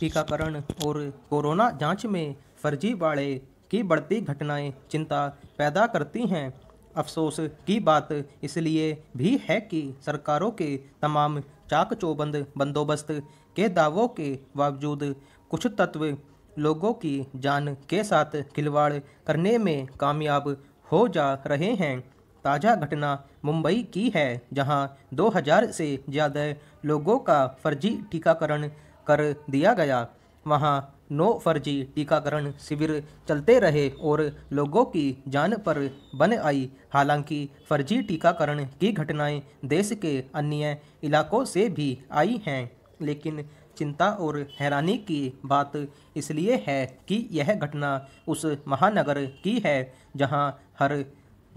टीकाकरण और कोरोना जांच में फर्जीवाड़े की बढ़ती घटनाएं चिंता पैदा करती हैं अफसोस की बात इसलिए भी है कि सरकारों के तमाम चाक चौबंद बंदोबस्त के दावों के बावजूद कुछ तत्व लोगों की जान के साथ खिलवाड़ करने में कामयाब हो जा रहे हैं ताज़ा घटना मुंबई की है जहां 2000 से ज़्यादा लोगों का फर्जी टीकाकरण कर दिया गया वहाँ नो फर्जी टीकाकरण शिविर चलते रहे और लोगों की जान पर बन आई हालांकि फर्जी टीकाकरण की घटनाएं देश के अन्य इलाकों से भी आई हैं लेकिन चिंता और हैरानी की बात इसलिए है कि यह घटना उस महानगर की है जहां हर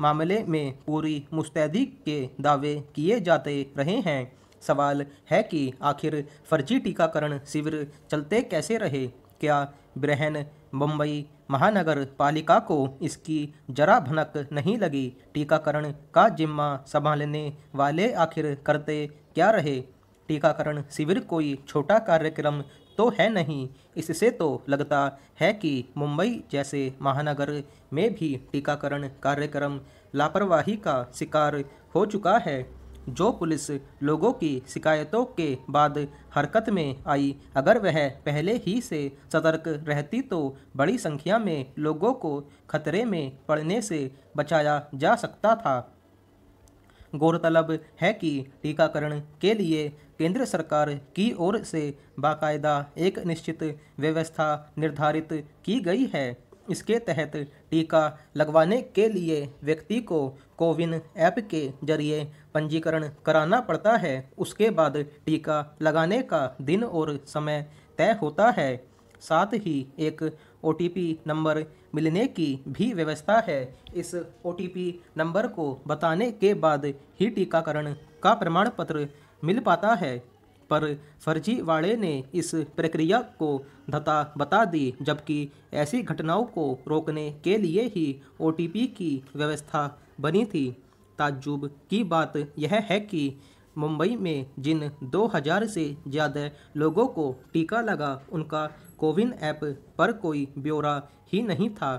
मामले में पूरी मुस्तैदी के दावे किए जाते रहे हैं सवाल है कि आखिर फर्जी टीकाकरण शिविर चलते कैसे रहे क्या ब्रहन मुंबई महानगर पालिका को इसकी जरा भनक नहीं लगी टीकाकरण का जिम्मा संभालने वाले आखिर करते क्या रहे टीकाकरण शिविर कोई छोटा कार्यक्रम तो है नहीं इससे तो लगता है कि मुंबई जैसे महानगर में भी टीकाकरण कार्यक्रम लापरवाही का शिकार हो चुका है जो पुलिस लोगों की शिकायतों के बाद हरकत में आई अगर वह पहले ही से सतर्क रहती तो बड़ी संख्या में लोगों को खतरे में पड़ने से बचाया जा सकता था गौरतलब है कि टीकाकरण के लिए केंद्र सरकार की ओर से बाकायदा एक निश्चित व्यवस्था निर्धारित की गई है इसके तहत टीका लगवाने के लिए व्यक्ति को कोविन ऐप के जरिए पंजीकरण कराना पड़ता है उसके बाद टीका लगाने का दिन और समय तय होता है साथ ही एक ओ नंबर मिलने की भी व्यवस्था है इस ओ नंबर को बताने के बाद ही टीकाकरण का प्रमाण पत्र मिल पाता है पर फर्जीवाड़े ने इस प्रक्रिया को धता बता दी जबकि ऐसी घटनाओं को रोकने के लिए ही ओ की व्यवस्था बनी थी ताज्जुब की बात यह है कि मुंबई में जिन 2000 से ज़्यादा लोगों को टीका लगा उनका कोविन ऐप पर कोई ब्यौरा ही नहीं था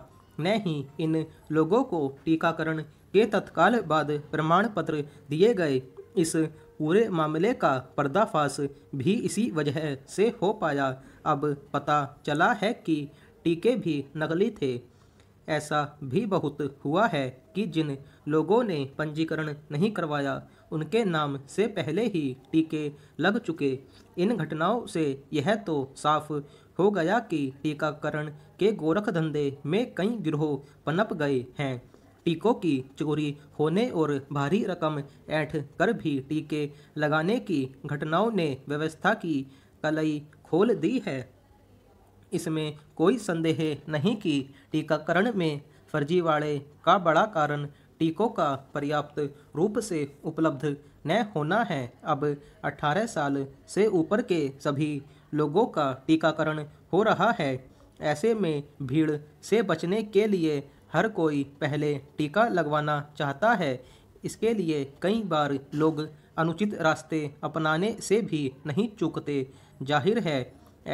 न ही इन लोगों को टीकाकरण के तत्काल बाद प्रमाण पत्र दिए गए इस पूरे मामले का पर्दाफाश भी इसी वजह से हो पाया अब पता चला है कि टीके भी नकली थे ऐसा भी बहुत हुआ है कि जिन लोगों ने पंजीकरण नहीं करवाया उनके नाम से पहले ही टीके लग चुके इन घटनाओं से यह तो साफ हो गया कि टीकाकरण के गोरख धंधे में कई गिरोह पनप गए हैं टीकों की चोरी होने और भारी रकम ऐठ कर भी टीके लगाने की घटनाओं ने व्यवस्था की कलई खोल दी है इसमें कोई संदेह नहीं कि टीकाकरण में फर्जीवाड़े का बड़ा कारण टीकों का पर्याप्त रूप से उपलब्ध न होना है अब 18 साल से ऊपर के सभी लोगों का टीकाकरण हो रहा है ऐसे में भीड़ से बचने के लिए हर कोई पहले टीका लगवाना चाहता है इसके लिए कई बार लोग अनुचित रास्ते अपनाने से भी नहीं चूकते जाहिर है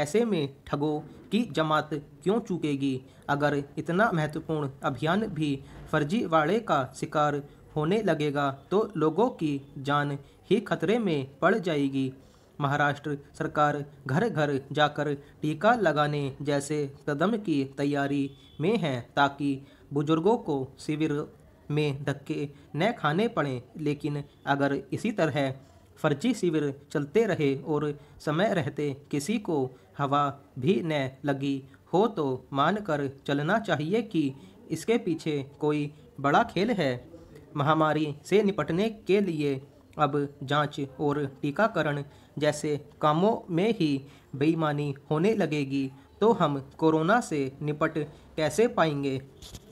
ऐसे में ठगों की जमात क्यों चूकेगी अगर इतना महत्वपूर्ण अभियान भी फर्जीवाड़े का शिकार होने लगेगा तो लोगों की जान ही खतरे में पड़ जाएगी महाराष्ट्र सरकार घर घर जाकर टीका लगाने जैसे कदम की तैयारी में है ताकि बुजुर्गों को शिविर में धक्के न खाने पड़े लेकिन अगर इसी तरह फर्जी शिविर चलते रहे और समय रहते किसी को हवा भी न लगी हो तो मानकर चलना चाहिए कि इसके पीछे कोई बड़ा खेल है महामारी से निपटने के लिए अब जांच और टीकाकरण जैसे कामों में ही बेईमानी होने लगेगी तो हम कोरोना से निपट कैसे पाएंगे